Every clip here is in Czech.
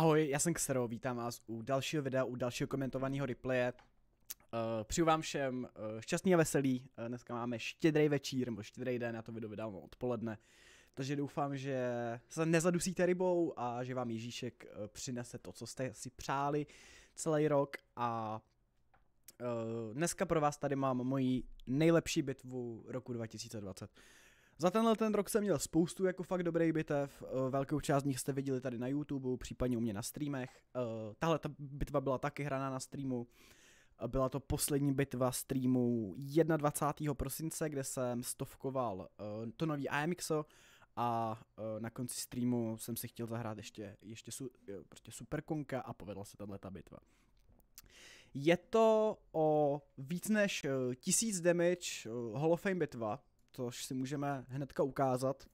Ahoj, já jsem Xero, vítám vás u dalšího videa, u dalšího komentovaného replaye. Uh, eh, přiju vám všem uh, šťastný a veselý, uh, dneska máme štědrý večír, nebo štědrý den, já to video vydám odpoledne. Takže doufám, že se nezadusíte rybou a že vám Ježíšek uh, přinese to, co jste si přáli celý rok a uh, dneska pro vás tady mám moji nejlepší bitvu roku 2020. Za tenhle ten rok jsem měl spoustu jako fakt dobrých bitev, eh, velkou část z nich jste viděli tady na YouTube, případně u mě na streamech. Eh, tahle ta bitva byla taky hraná na streamu. Eh, byla to poslední bitva streamu 21. prosince, kde jsem stovkoval to nový AMXO a na konci streamu jsem si chtěl zahrát ještě, ještě su, prostě Superkonka a povedla se tahle ta bitva. Je to o víc než tisíc damage Hall of Fame bitva, což si můžeme hnedka ukázat.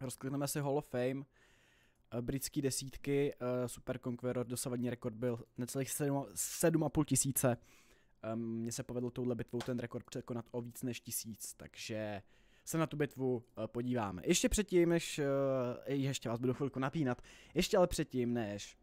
Rozklikneme si Hall of Fame, eh, britský desítky, eh, Super Conqueror, dosavadní rekord byl necelých 7,5 tisíce. Ehm, mně se povedlo touhle bitvou ten rekord překonat o víc než tisíc, takže se na tu bitvu eh, podíváme. Ještě předtím, než, ještě vás budu chvilku napínat, ještě ale předtím, než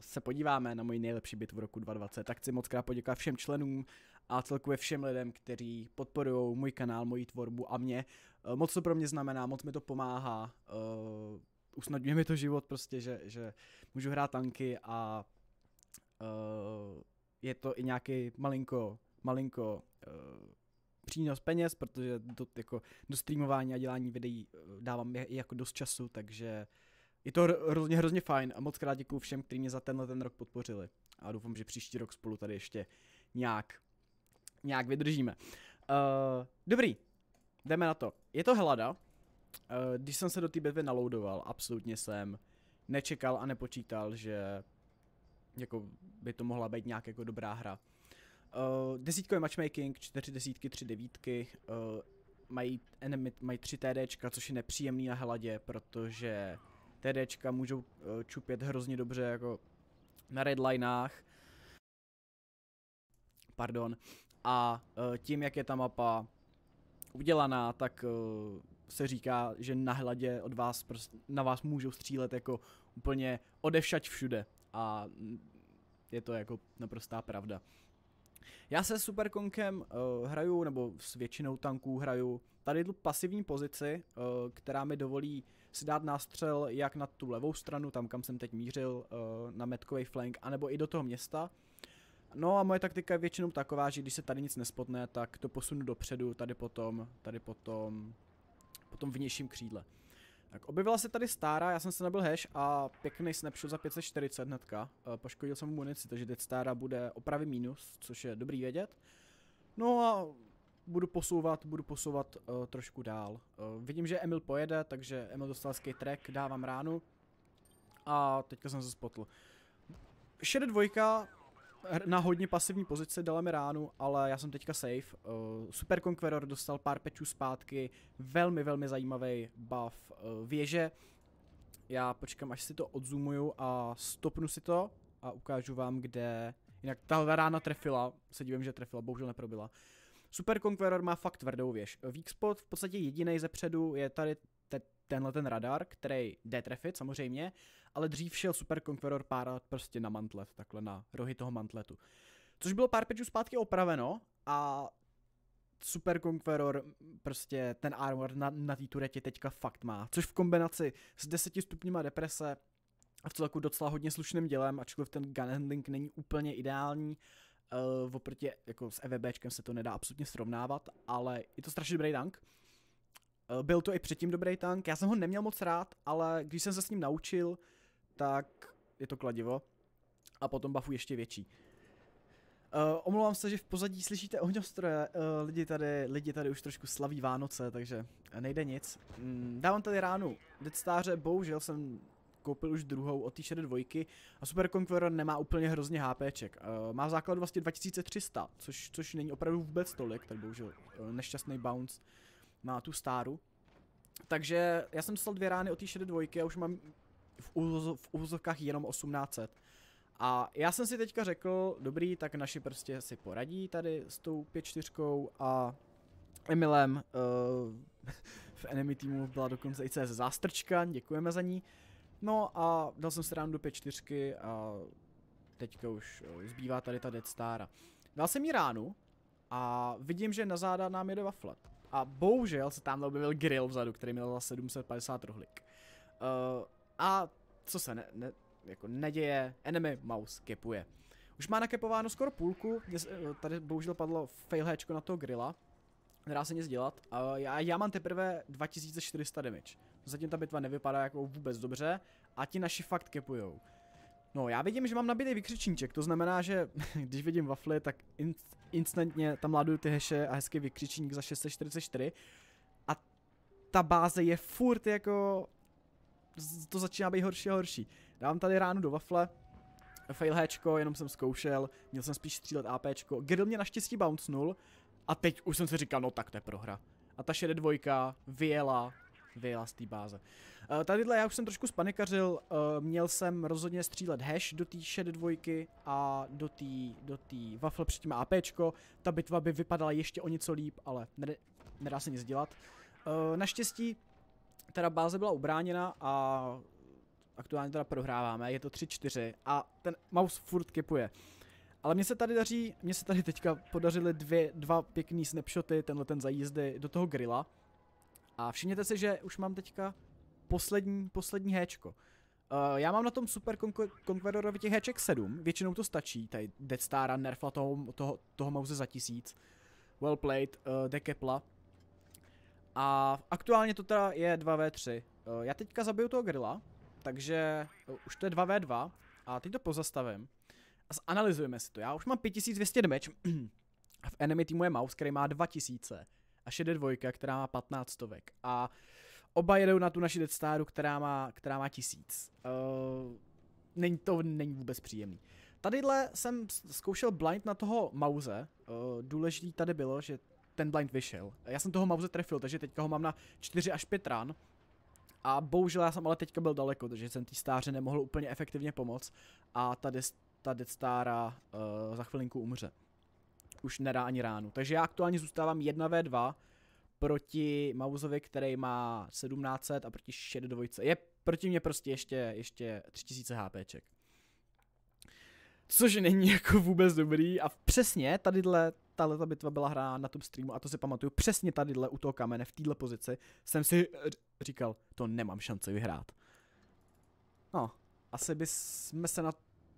se podíváme na moji nejlepší bitvu roku 2020, tak chci moc krát poděkovat všem členům a celkově všem lidem, kteří podporují můj kanál, moji tvorbu a mě. Eh, moc to pro mě znamená, moc mi to pomáhá, uh, usnadňuje mi to život prostě, že, že můžu hrát tanky a uh, je to i nějaký malinko, malinko uh, přínos peněz, protože do, jako, do streamování a dělání videí dávám i jako dost času, takže je to hrozně, hrozně fajn a moc krát děkuju všem, kteří mě za tenhle ten rok podpořili a doufám, že příští rok spolu tady ještě nějak nějak vydržíme. Uh, dobrý, jdeme na to. Je to Helada. Uh, eh, když jsem se do té bitvy naloudoval, absolutně jsem nečekal a nepočítal, že jako by to mohla být nějak jako dobrá hra. Uh, eh, desítko je matchmaking, čtyři desítky, tři devítky, uh, mají, enemy, mají tři TDčka, což je nepříjemný na hladě, protože TDčka můžou uh, čupět hrozně dobře jako na redlinách. Pardon a e, tím, jak je ta mapa udělaná, tak e, se říká, že na hladě od vás na vás můžou střílet jako úplně odevšať všude a je to jako naprostá pravda. Já se Superkonkem uh, hraju, nebo s většinou tanků hraju tady tu pasivní pozici, uh, která mi dovolí si dát nástřel jak na tu levou stranu, tam kam jsem teď mířil, uh, na metkový flank, anebo i do toho města. No a moje taktika je většinou taková, že když se tady nic nespotne, tak to posunu dopředu, tady potom, tady potom, potom vnějším křídle. Tak objevila se tady stára, já jsem se nabil hash a pěkný snapshot za 540 hnedka. Eh, poškodil jsem mu munici, takže teď stára bude opravy minus, což je dobrý vědět. No a budu posouvat, budu posouvat uh, trošku dál. Uh, vidím, že Emil pojede, takže Emil dostal skate track, dávám ránu. A teďka jsem se spotl. Šede dvojka, na hodně pasivní pozice dala mi ránu, ale já jsem teďka safe. Uh, Super Conqueror dostal pár pečů zpátky, velmi, velmi zajímavý buff uh, věže. Já počkám, až si to odzumuju a stopnu si to a ukážu vám, kde... Jinak ta rána trefila, se divím, že trefila, bohužel neprobila. Super Conqueror má fakt tvrdou věž. Eh, Weak spot v podstatě jediný ze předu je tady tenhle ten radar, který jde trefit samozřejmě, ale dřív šel Super Conqueror párat prostě na mantlet, takhle na rohy toho mantletu. Což bylo pár pečů zpátky opraveno a Super Conqueror, prostě ten armor na, na té turetě teďka fakt má, což v kombinaci s 10 stupněma deprese a v celku docela hodně slušným dělem, ačkoliv ten gun handling není úplně ideální, uh, oproti jako s EVBčkem se to nedá absolutně srovnávat, ale je to strašně dobrý dunk. Eh, byl to i předtím dobrý tank, já jsem ho neměl moc rád, ale když jsem se s ním naučil, tak je to kladivo. A potom buffu ještě větší. Uh, omlouvám se, že v pozadí slyšíte ohňostroje, uh, lidi, tady, lidi tady už trošku slaví Vánoce, takže nejde nic. Mm, dávám tady ránu Deadstáře, bohužel jsem koupil už druhou od té šedé dvojky a Super Conqueror nemá úplně hrozně HPček. Uh, má základ vlastně 2300, což, což není opravdu vůbec tolik, tak bohužel uh, nešťastný bounce má tu stáru. Takže já jsem dostal dvě rány od té šedé dvojky a už mám v, úzo, v úzovkách jenom 1800. A já jsem si teďka řekl, dobrý, tak naši prostě si poradí tady s tou 5-4 a Emilem uh, v enemy týmu byla dokonce i CS zástrčka, děkujeme za ní. No a dal jsem si ráno do 5-4 a teďka už eh, zbývá tady ta Dead Star. Dal jsem jí ránu a vidím, že na záda nám jede waflet. A bohužel se tam objevil grill vzadu, který měl za 750 rohlík. Uh, a co se ne, ne, jako neděje, enemy mouse kepuje. Už má nakepováno skoro půlku, eh, tady bohužel padlo failhečko na toho grilla, nedá se nic dělat. Uh, já, já mám teprve 2400 damage. Zatím ta bitva nevypadá jako vůbec dobře a ti naši fakt kepujou. No, já vidím, že mám nabitý vykřičníček, to znamená, že když vidím wafly, tak in instantně tam láduju ty heše a hezký vykřičník za 644. A ta báze je furt jako... To začíná být horší a horší. Dávám tady ránu do wafle, fail Hčko, jenom jsem zkoušel, měl jsem spíš střílet APčko. Grill mě naštěstí nul. a teď už jsem si říkal, no tak to je prohra. A ta šede dvojka vyjela, vyjela z té báze. Eh, tadyhle já už jsem trošku spanikařil, eh, měl jsem rozhodně střílet hash do té šedé dvojky a do té do tý waffle předtím APčko. Ta bitva by vypadala ještě o něco líp, ale nedá, nedá se nic dělat. Eh, naštěstí teda báze byla ubráněna a aktuálně teda prohráváme, je to 3-4 a ten mouse furt kipuje. Ale mně se tady daří, mně se tady teďka podařily dvě, dva pěkný snapshoty, tenhle ten zajízdy do toho grilla. A všimněte si, že už mám teďka poslední, poslední héčko. Uh, eh, já mám na tom Super Conquerorovi těch heček 7, většinou to stačí, tady Dead a nerfla toho, toho, toho mouse za tisíc, well played, uh, eh, dekepla. A aktuálně to teda je 2v3. Uh, eh, já teďka zabiju toho grilla, takže uh, už to je 2v2 a teď to pozastavím. A zanalizujeme si to, já už mám 5200 damage a v enemy týmu je mouse, který má 2000 a šede dvojka, která má 15 stovek. A oba jedou na tu naši Death Staru, která má, která má tisíc. Uh, není to není vůbec příjemný. Tadyhle jsem zkoušel blind na toho Mauze. Uh, eh, důležitý tady bylo, že ten blind vyšel. Já jsem toho Mauze trefil, takže teďka ho mám na 4 až 5 ran. A bohužel já jsem ale teďka byl daleko, takže jsem té stáře nemohl úplně efektivně pomoct. A tady ta Death Stara uh, za chvilinku umře už nedá ani ránu. Takže já aktuálně zůstávám 1v2 proti Mauzovi, který má 1700 a proti Shed dvojce. Je proti mě prostě ještě, ještě 3000 HPček. Což není jako vůbec dobrý a přesně tadyhle, tahle ta bitva byla hrána na tom streamu a to si pamatuju, přesně tadyhle u toho kamene v téhle pozici jsem si říkal, to nemám šance vyhrát. No, asi bychom se na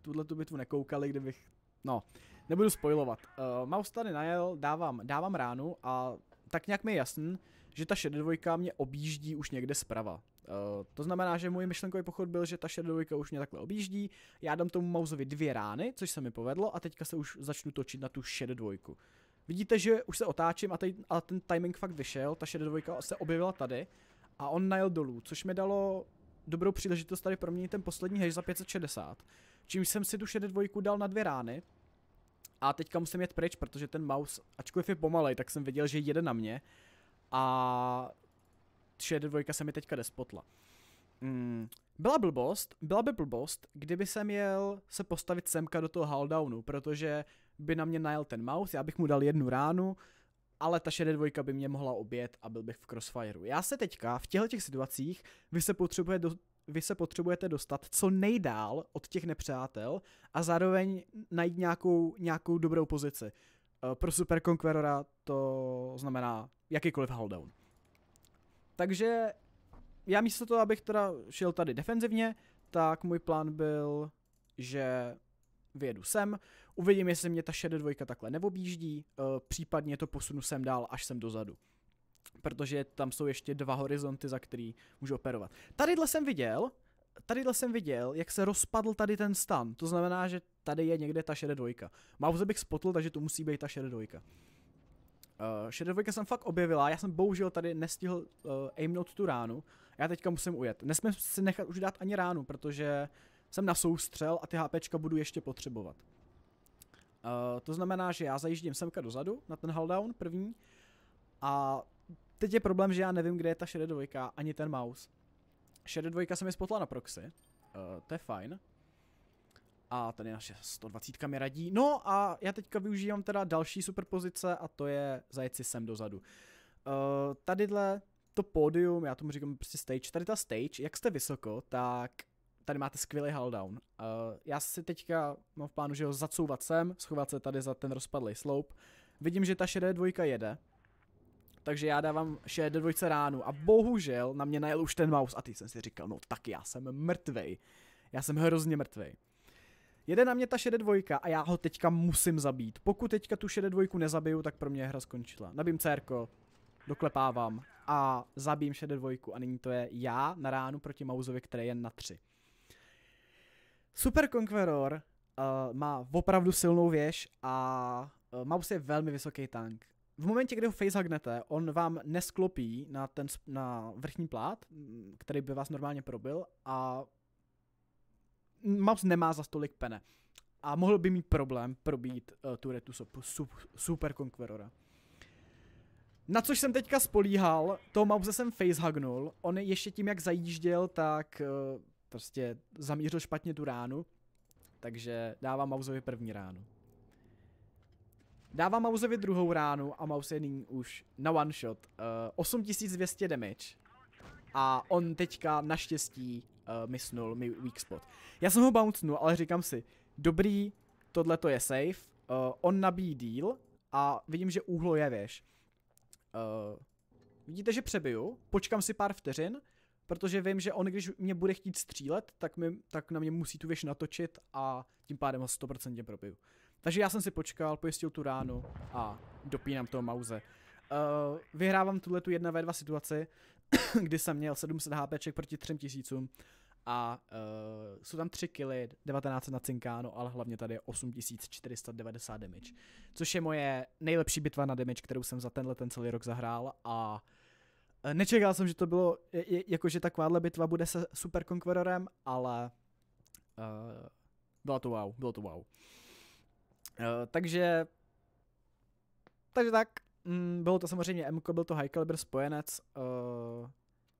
tuhle tu bitvu nekoukali, kdybych, no, nebudu spoilovat. Uh, eh, Mouse tady najel, dávám, dávám ránu a tak nějak mi je jasný, že ta dvojka mě objíždí už někde zprava. Uh, to znamená, že můj myšlenkový pochod byl, že ta dvojka už mě takhle objíždí, já dám tomu Mausovi dvě rány, což se mi povedlo a teďka se už začnu točit na tu dvojku. Vidíte, že už se otáčím a, tady, a ten timing fakt vyšel, ta dvojka se objevila tady a on najel dolů, což mi dalo dobrou příležitost tady proměnit ten poslední hej za 560, čímž jsem si tu šedé dvojku dal na dvě rány, a teďka musím jet pryč, protože ten mouse, ačkoliv je pomalej, tak jsem viděl, že jede na mě. A dvojka se mi teďka despotla. Mm. Byla blbost, byla by blbost, kdyby jsem měl se postavit semka do toho haldownu, protože by na mě najel ten mouse, já bych mu dal jednu ránu, ale ta šedé dvojka by mě mohla obět a byl bych v crossfireu. Já se teďka v těchto těch situacích, vy se potřebuje do, vy se potřebujete dostat co nejdál od těch nepřátel a zároveň najít nějakou, nějakou dobrou pozici. Eh, pro Super Conquerora to znamená jakýkoliv holdown. Takže já místo toho, abych teda šel tady defenzivně, tak můj plán byl, že vyjedu sem, uvidím, jestli mě ta šedé dvojka takhle neobjíždí, eh, případně to posunu sem dál až sem dozadu protože tam jsou ještě dva horizonty, za který můžu operovat. Tadyhle jsem viděl, tadyhle jsem viděl, jak se rozpadl tady ten stan, to znamená, že tady je někde ta šedé dvojka. Mouse bych spotl, takže to musí být ta šedé dvojka. Uh, šedé dvojka jsem fakt objevila, já jsem bohužel tady nestihl uh, aimnout tu ránu, já teďka musím ujet. Nesmím si nechat už dát ani ránu, protože jsem na soustřel a ty HPčka budu ještě potřebovat. Uh, to znamená, že já zajíždím semka dozadu na ten haldown první a Teď je problém, že já nevím, kde je ta šedá dvojka, ani ten mouse. šedá dvojka se mi spotla na proxy, uh, to je fajn. A tady naše 120 mi radí. No a já teďka využívám teda další superpozice a to je zajet si sem dozadu. Uh, tadyhle to pódium, já tomu říkám prostě stage, tady ta stage, jak jste vysoko, tak tady máte skvělý haldown. Uh, eh, já si teďka mám v plánu, že ho zacouvat sem, schovat se tady za ten rozpadlý sloup. Vidím, že ta šedé dvojka jede, takže já dávám še do dvojce ránu a bohužel na mě najel už ten mouse a ty jsem si říkal, no tak já jsem mrtvej. Já jsem hrozně mrtvej. Jede na mě ta šede dvojka a já ho teďka musím zabít. Pokud teďka tu šede dvojku nezabiju, tak pro mě hra skončila. Nabím cérko, doklepávám a zabím šede dvojku a nyní to je já na ránu proti Mauzovi, který je na tři. Super Conqueror uh, eh, má opravdu silnou věž a uh, eh, Maus je velmi vysoký tank v momentě, kdy ho facehugnete, on vám nesklopí na, ten, na vrchní plát, který by vás normálně probil a Maus nemá za tolik pene. A mohl by mít problém probít uh, tu retu sub, super Conquerora. Na což jsem teďka spolíhal, toho Mouse jsem facehugnul, on ještě tím, jak zajížděl, tak uh, prostě zamířil špatně tu ránu, takže dávám Mouseovi první ránu. Dávám Mausovi druhou ránu a Maus je nyní už na one shot. Uh, eh, 8200 damage. A on teďka naštěstí uh, misnul mi weak spot. Já jsem ho bouncnul, ale říkám si, dobrý, tohle to je safe, uh, on nabíjí deal a vidím, že úhlo je, věž. Uh, vidíte, že přebiju, počkám si pár vteřin protože vím, že on, když mě bude chtít střílet, tak, mi, tak na mě musí tu věž natočit a tím pádem ho 100% propiju. Takže já jsem si počkal, pojistil tu ránu a dopínám toho mauze. Uh, vyhrávám tuhle tu 1v2 situaci, kdy jsem měl 700 HPček proti 3000 a uh, jsou tam 3 killy, 19 na cinkáno, ale hlavně tady je 8490 damage, což je moje nejlepší bitva na damage, kterou jsem za tenhle ten celý rok zahrál a uh, Eh, nečekal jsem, že to bylo, jakože takováhle bitva bude se super konkurorem, ale uh, bylo to wow, bylo to wow. Uh, takže, takže tak, mm, bylo to samozřejmě MK, byl to High Caliber spojenec, uh,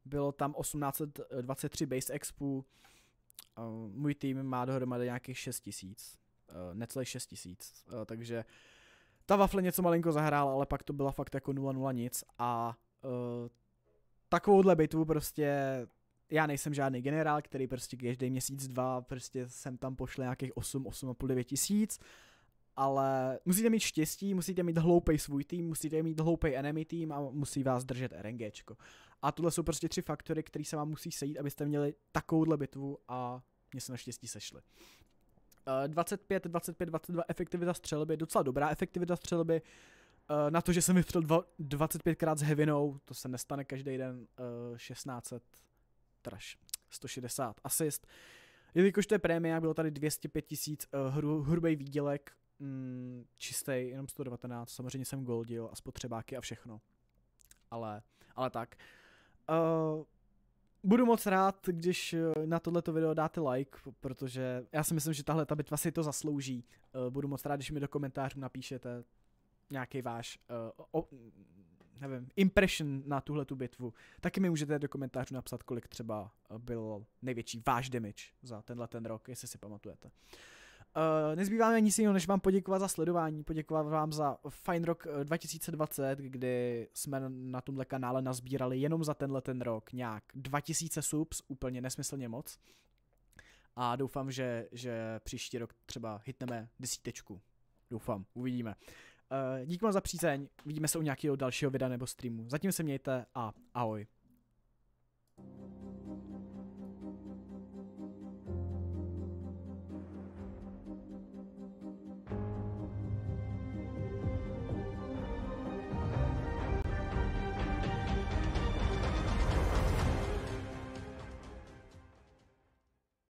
bylo tam 1823 base expu. uh, můj tým má dohromady nějakých 6000, uh, necelých 6000, uh, takže ta wafle něco malinko zahrála, ale pak to byla fakt jako 0-0 nic a Uh, takovouhle bitvu prostě já nejsem žádný generál, který prostě každý měsíc, dva, prostě sem tam pošle nějakých 8, 8,5, 9 tisíc, ale musíte mít štěstí, musíte mít hloupej svůj tým, musíte mít hloupej enemy tým a musí vás držet RNGčko. A tohle jsou prostě tři faktory, které se vám musí sejít, abyste měli takovouhle bitvu a mě se naštěstí sešly. 25, 25, 22 efektivita střelby, docela dobrá efektivita střelby, Uh, na to, že jsem vypřel 25krát s hevinou, to se nestane každý den, uh, 1600, traž, 160 asist. Jelikož to je prémia, bylo tady 205 tisíc uh, hru, hrubý výdělek, mm, čistý, jenom 119, samozřejmě jsem goldil a spotřebáky a všechno. Ale, ale tak. Uh, budu moc rád, když na tohleto video dáte like, protože já si myslím, že tahle ta bitva si to zaslouží. budu moc rád, když mi do komentářů napíšete, nějaký váš uh, o, nevím, impression na tuhle tu bitvu, taky mi můžete do komentářů napsat, kolik třeba eh, byl největší váš damage za tenhle ten rok, jestli si pamatujete. Uh, nezbývá mi nic jiného, než vám poděkovat za sledování, poděkovat vám za Fine Rock 2020, kdy jsme na tomhle kanále nazbírali jenom za tenhle ten rok nějak 2000 subs, úplně nesmyslně moc. A doufám, že, že příští rok třeba hitneme desítečku. Doufám, uvidíme. Eh, díky vám za přízeň, vidíme se u nějakého dalšího videa nebo streamu. Zatím se mějte a ahoj.